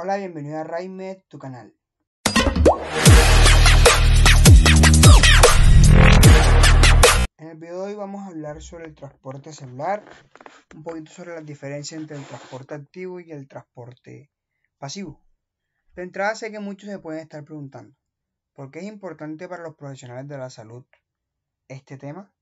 Hola, bienvenido a Raime, tu canal. En el video de hoy vamos a hablar sobre el transporte celular, un poquito sobre las diferencias entre el transporte activo y el transporte pasivo. De entrada sé que muchos se pueden estar preguntando, ¿por qué es importante para los profesionales de la salud este tema?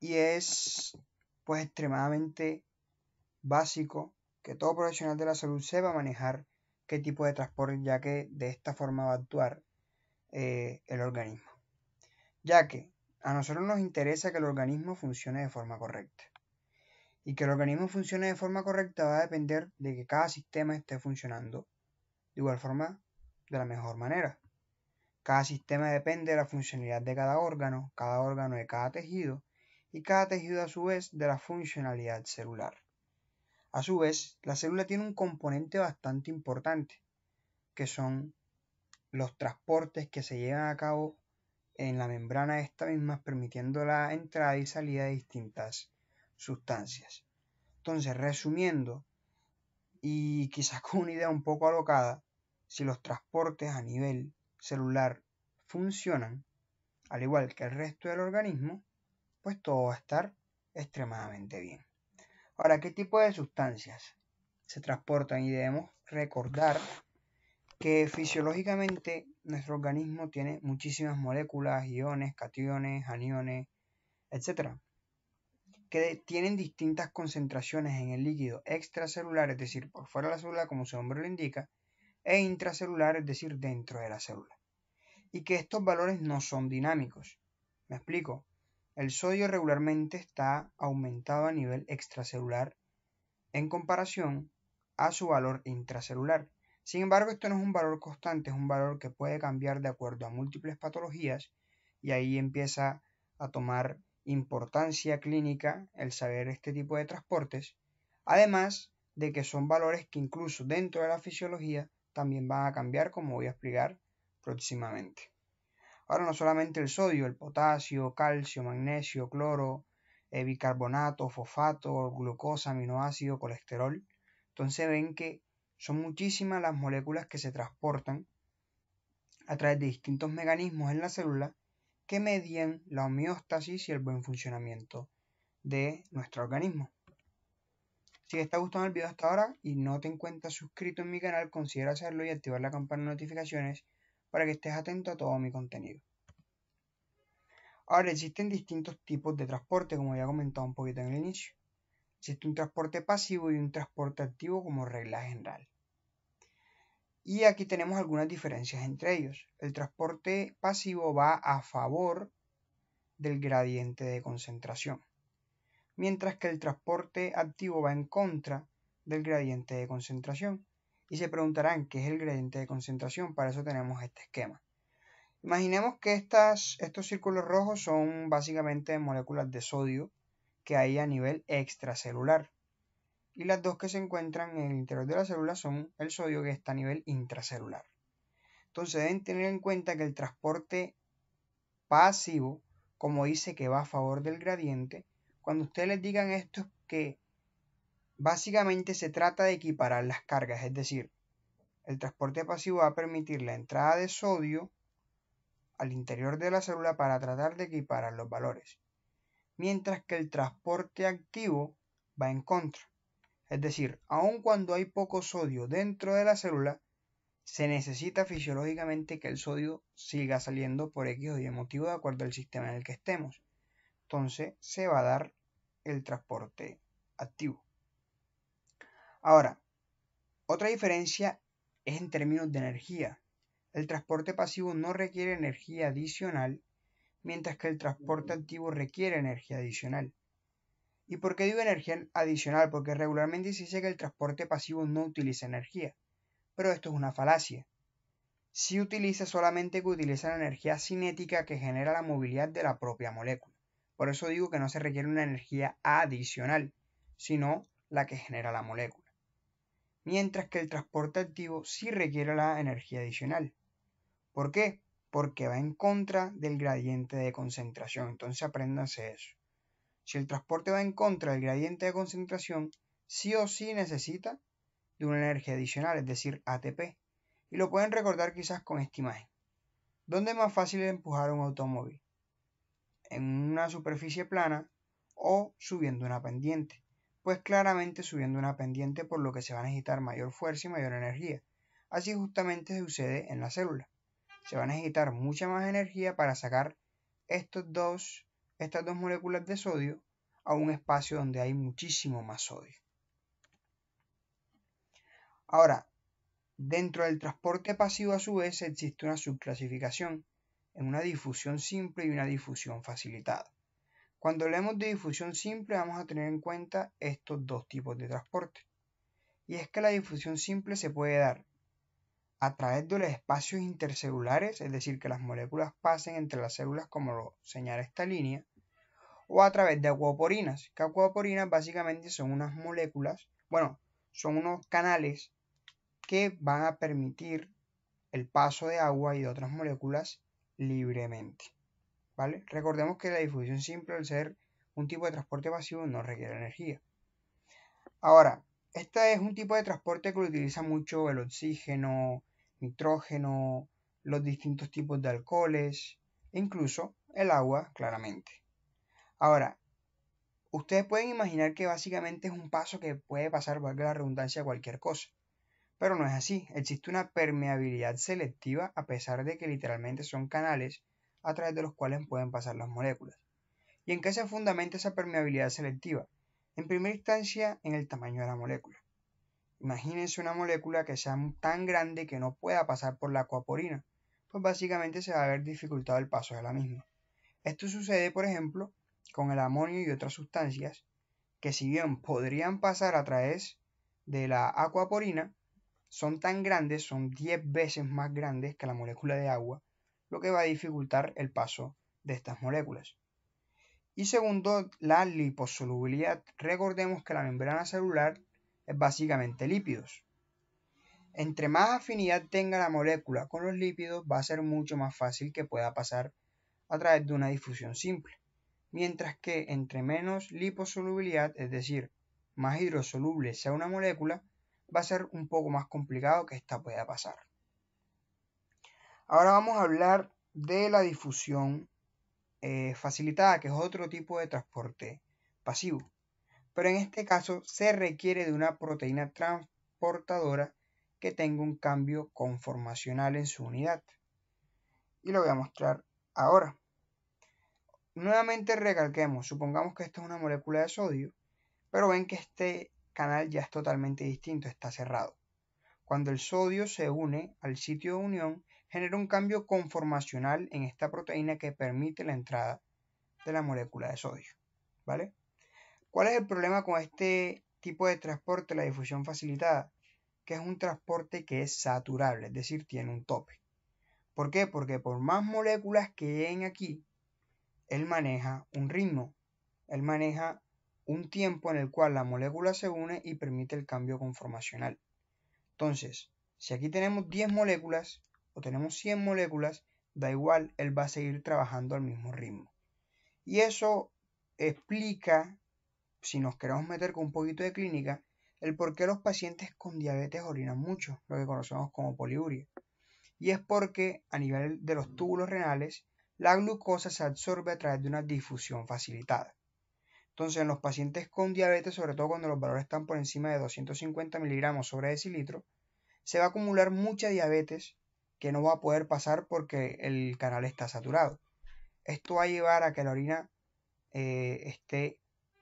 Y es pues extremadamente básico que todo profesional de la salud sepa manejar qué tipo de transporte, ya que de esta forma va a actuar eh, el organismo. Ya que a nosotros nos interesa que el organismo funcione de forma correcta. Y que el organismo funcione de forma correcta va a depender de que cada sistema esté funcionando de igual forma, de la mejor manera. Cada sistema depende de la funcionalidad de cada órgano, cada órgano de cada tejido y cada tejido a su vez de la funcionalidad celular. A su vez, la célula tiene un componente bastante importante, que son los transportes que se llevan a cabo en la membrana de esta misma, permitiendo la entrada y salida de distintas sustancias. Entonces, resumiendo, y quizás con una idea un poco alocada, si los transportes a nivel celular funcionan, al igual que el resto del organismo, pues todo va a estar extremadamente bien. Ahora, ¿qué tipo de sustancias se transportan? Y debemos recordar que fisiológicamente nuestro organismo tiene muchísimas moléculas, iones, cationes, aniones, etcétera, Que tienen distintas concentraciones en el líquido extracelular, es decir, por fuera de la célula, como su nombre lo indica, e intracelular, es decir, dentro de la célula. Y que estos valores no son dinámicos. Me explico. El sodio regularmente está aumentado a nivel extracelular en comparación a su valor intracelular. Sin embargo, esto no es un valor constante, es un valor que puede cambiar de acuerdo a múltiples patologías y ahí empieza a tomar importancia clínica el saber este tipo de transportes, además de que son valores que incluso dentro de la fisiología también van a cambiar, como voy a explicar próximamente. Ahora no solamente el sodio, el potasio, calcio, magnesio, cloro, eh, bicarbonato, fosfato, glucosa, aminoácido, colesterol. Entonces ven que son muchísimas las moléculas que se transportan a través de distintos mecanismos en la célula que median la homeostasis y el buen funcionamiento de nuestro organismo. Si te está gustando el video hasta ahora y no te encuentras suscrito en mi canal, considera hacerlo y activar la campana de notificaciones para que estés atento a todo mi contenido. Ahora existen distintos tipos de transporte, como ya he comentado un poquito en el inicio. Existe un transporte pasivo y un transporte activo como regla general. Y aquí tenemos algunas diferencias entre ellos. El transporte pasivo va a favor del gradiente de concentración, mientras que el transporte activo va en contra del gradiente de concentración y se preguntarán qué es el gradiente de concentración. Para eso tenemos este esquema. Imaginemos que estas, estos círculos rojos son básicamente moléculas de sodio que hay a nivel extracelular. Y las dos que se encuentran en el interior de la célula son el sodio que está a nivel intracelular. Entonces deben tener en cuenta que el transporte pasivo, como dice que va a favor del gradiente, cuando ustedes les digan esto que Básicamente se trata de equiparar las cargas, es decir, el transporte pasivo va a permitir la entrada de sodio al interior de la célula para tratar de equiparar los valores, mientras que el transporte activo va en contra. Es decir, aun cuando hay poco sodio dentro de la célula, se necesita fisiológicamente que el sodio siga saliendo por X o Y motivo de acuerdo al sistema en el que estemos. Entonces se va a dar el transporte activo. Ahora, otra diferencia es en términos de energía. El transporte pasivo no requiere energía adicional, mientras que el transporte activo requiere energía adicional. ¿Y por qué digo energía adicional? Porque regularmente se dice que el transporte pasivo no utiliza energía, pero esto es una falacia. Si utiliza solamente que utiliza la energía cinética que genera la movilidad de la propia molécula. Por eso digo que no se requiere una energía adicional, sino la que genera la molécula mientras que el transporte activo sí requiere la energía adicional. ¿Por qué? Porque va en contra del gradiente de concentración, entonces apréndanse eso. Si el transporte va en contra del gradiente de concentración, sí o sí necesita de una energía adicional, es decir, ATP. Y lo pueden recordar quizás con esta imagen. ¿Dónde es más fácil empujar un automóvil? ¿En una superficie plana o subiendo una pendiente? pues claramente subiendo una pendiente por lo que se va a necesitar mayor fuerza y mayor energía. Así justamente sucede en la célula. Se va a necesitar mucha más energía para sacar estos dos, estas dos moléculas de sodio a un espacio donde hay muchísimo más sodio. Ahora, dentro del transporte pasivo a su vez existe una subclasificación en una difusión simple y una difusión facilitada. Cuando hablemos de difusión simple vamos a tener en cuenta estos dos tipos de transporte. Y es que la difusión simple se puede dar a través de los espacios intercelulares, es decir, que las moléculas pasen entre las células como lo señala esta línea, o a través de acuaporinas, que acuaporinas básicamente son unas moléculas, bueno, son unos canales que van a permitir el paso de agua y de otras moléculas libremente. Recordemos que la difusión simple, al ser un tipo de transporte pasivo, no requiere energía. Ahora, este es un tipo de transporte que utiliza mucho el oxígeno, nitrógeno, los distintos tipos de alcoholes, e incluso el agua, claramente. Ahora, ustedes pueden imaginar que básicamente es un paso que puede pasar, valga la redundancia, a cualquier cosa. Pero no es así, existe una permeabilidad selectiva a pesar de que literalmente son canales a través de los cuales pueden pasar las moléculas. ¿Y en qué se fundamenta esa permeabilidad selectiva? En primera instancia, en el tamaño de la molécula. Imagínense una molécula que sea tan grande que no pueda pasar por la acuaporina, pues básicamente se va a ver dificultado el paso de la misma. Esto sucede, por ejemplo, con el amonio y otras sustancias que si bien podrían pasar a través de la acuaporina, son tan grandes, son 10 veces más grandes que la molécula de agua, lo que va a dificultar el paso de estas moléculas. Y segundo, la liposolubilidad. Recordemos que la membrana celular es básicamente lípidos. Entre más afinidad tenga la molécula con los lípidos, va a ser mucho más fácil que pueda pasar a través de una difusión simple. Mientras que entre menos liposolubilidad, es decir, más hidrosoluble sea una molécula, va a ser un poco más complicado que esta pueda pasar. Ahora vamos a hablar de la difusión eh, facilitada, que es otro tipo de transporte pasivo. Pero en este caso se requiere de una proteína transportadora que tenga un cambio conformacional en su unidad. Y lo voy a mostrar ahora. Nuevamente recalquemos, supongamos que esta es una molécula de sodio, pero ven que este canal ya es totalmente distinto, está cerrado. Cuando el sodio se une al sitio de unión, genera un cambio conformacional en esta proteína que permite la entrada de la molécula de sodio. ¿Vale? ¿Cuál es el problema con este tipo de transporte, la difusión facilitada? Que es un transporte que es saturable, es decir, tiene un tope. ¿Por qué? Porque por más moléculas que lleguen aquí, él maneja un ritmo, él maneja un tiempo en el cual la molécula se une y permite el cambio conformacional. Entonces, si aquí tenemos 10 moléculas, o tenemos 100 moléculas, da igual, él va a seguir trabajando al mismo ritmo. Y eso explica, si nos queremos meter con un poquito de clínica, el por qué los pacientes con diabetes orinan mucho, lo que conocemos como poliuria. Y es porque a nivel de los túbulos renales, la glucosa se absorbe a través de una difusión facilitada. Entonces, en los pacientes con diabetes, sobre todo cuando los valores están por encima de 250 miligramos sobre decilitro, se va a acumular mucha diabetes que no va a poder pasar porque el canal está saturado. Esto va a llevar a que la orina eh, esté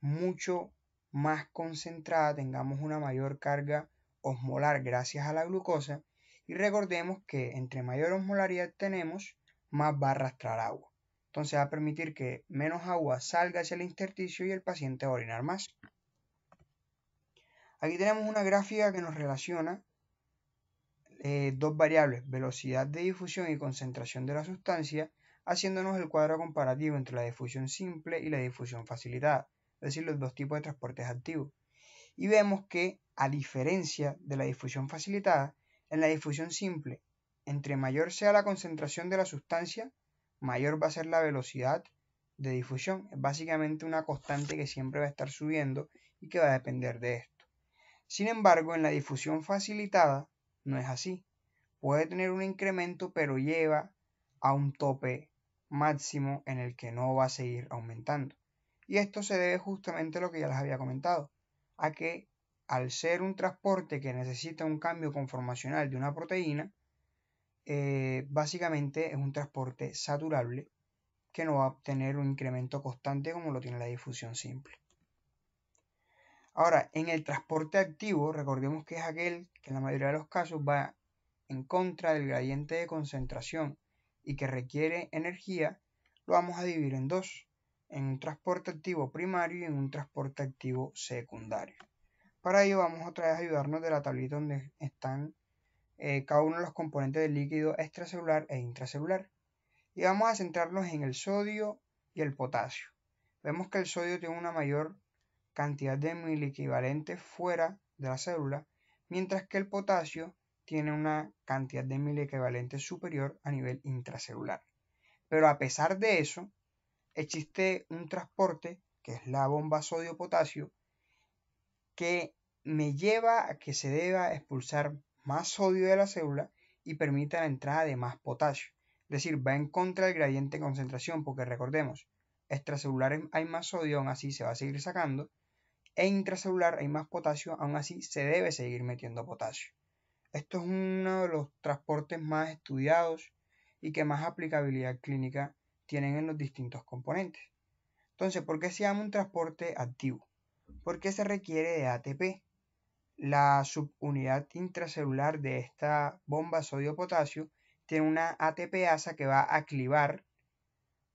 mucho más concentrada, tengamos una mayor carga osmolar gracias a la glucosa y recordemos que entre mayor osmolaridad tenemos, más va a arrastrar agua. Entonces va a permitir que menos agua salga hacia el intersticio y el paciente va a orinar más. Aquí tenemos una gráfica que nos relaciona eh, dos variables, velocidad de difusión y concentración de la sustancia, haciéndonos el cuadro comparativo entre la difusión simple y la difusión facilitada, es decir, los dos tipos de transportes activos. Y vemos que, a diferencia de la difusión facilitada, en la difusión simple, entre mayor sea la concentración de la sustancia, mayor va a ser la velocidad de difusión. Es básicamente una constante que siempre va a estar subiendo y que va a depender de esto. Sin embargo, en la difusión facilitada, no es así. Puede tener un incremento, pero lleva a un tope máximo en el que no va a seguir aumentando. Y esto se debe justamente a lo que ya les había comentado, a que al ser un transporte que necesita un cambio conformacional de una proteína, eh, básicamente es un transporte saturable que no va a tener un incremento constante como lo tiene la difusión simple. Ahora, en el transporte activo, recordemos que es aquel que en la mayoría de los casos va en contra del gradiente de concentración y que requiere energía, lo vamos a dividir en dos, en un transporte activo primario y en un transporte activo secundario. Para ello vamos otra vez a ayudarnos de la tablita donde están eh, cada uno de los componentes del líquido extracelular e intracelular. Y vamos a centrarnos en el sodio y el potasio. Vemos que el sodio tiene una mayor cantidad de mil equivalente fuera de la célula, mientras que el potasio tiene una cantidad de mil equivalente superior a nivel intracelular. Pero a pesar de eso, existe un transporte, que es la bomba sodio-potasio, que me lleva a que se deba expulsar más sodio de la célula y permita la entrada de más potasio. Es decir, va en contra del gradiente de concentración, porque recordemos, extracelular hay más sodio, aún así se va a seguir sacando, e intracelular hay más potasio, aún así se debe seguir metiendo potasio. Esto es uno de los transportes más estudiados y que más aplicabilidad clínica tienen en los distintos componentes. Entonces, ¿por qué se llama un transporte activo? Porque se requiere de ATP, la subunidad intracelular de esta bomba sodio-potasio tiene una ATPasa que va a clivar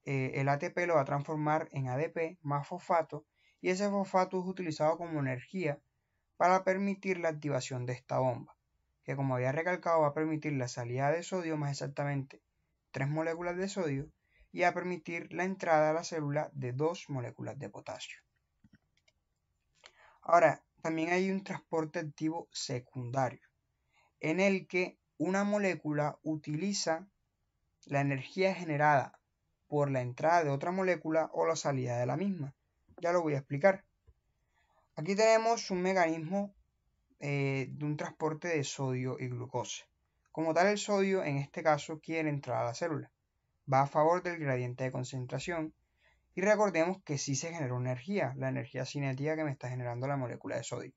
eh, el ATP lo va a transformar en ADP más fosfato y ese fosfato es utilizado como energía para permitir la activación de esta bomba, que como había recalcado va a permitir la salida de sodio más exactamente tres moléculas de sodio y a permitir la entrada a la célula de dos moléculas de potasio. Ahora, también hay un transporte activo secundario, en el que una molécula utiliza la energía generada por la entrada de otra molécula o la salida de la misma. Ya lo voy a explicar. Aquí tenemos un mecanismo eh, de un transporte de sodio y glucosa. Como tal, el sodio en este caso quiere entrar a la célula. Va a favor del gradiente de concentración. Y recordemos que sí se generó energía, la energía cinética que me está generando la molécula de sodio.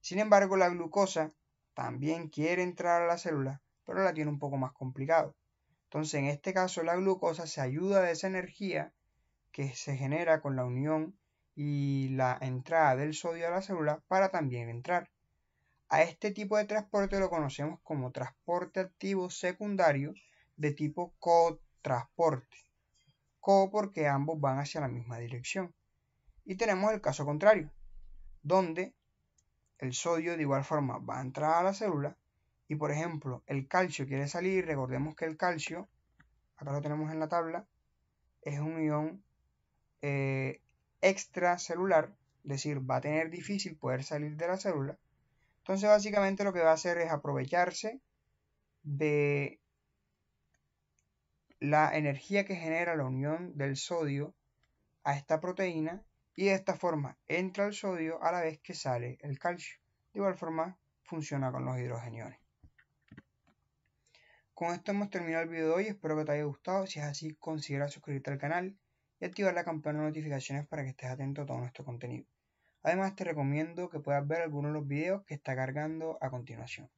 Sin embargo, la glucosa también quiere entrar a la célula, pero la tiene un poco más complicado. Entonces, en este caso, la glucosa se ayuda de esa energía que se genera con la unión y la entrada del sodio a la célula para también entrar. A este tipo de transporte lo conocemos como transporte activo secundario de tipo cotransporte. Co porque ambos van hacia la misma dirección. Y tenemos el caso contrario, donde el sodio de igual forma va a entrar a la célula, y por ejemplo el calcio quiere salir, recordemos que el calcio, acá lo tenemos en la tabla, es un ion eh, extracelular, es decir, va a tener difícil poder salir de la célula. Entonces básicamente lo que va a hacer es aprovecharse de la energía que genera la unión del sodio a esta proteína y de esta forma entra el sodio a la vez que sale el calcio. De igual forma funciona con los hidrogeniones. Con esto hemos terminado el video de hoy, espero que te haya gustado, si es así considera suscribirte al canal y activar la campana de notificaciones para que estés atento a todo nuestro contenido. Además te recomiendo que puedas ver algunos de los videos que está cargando a continuación.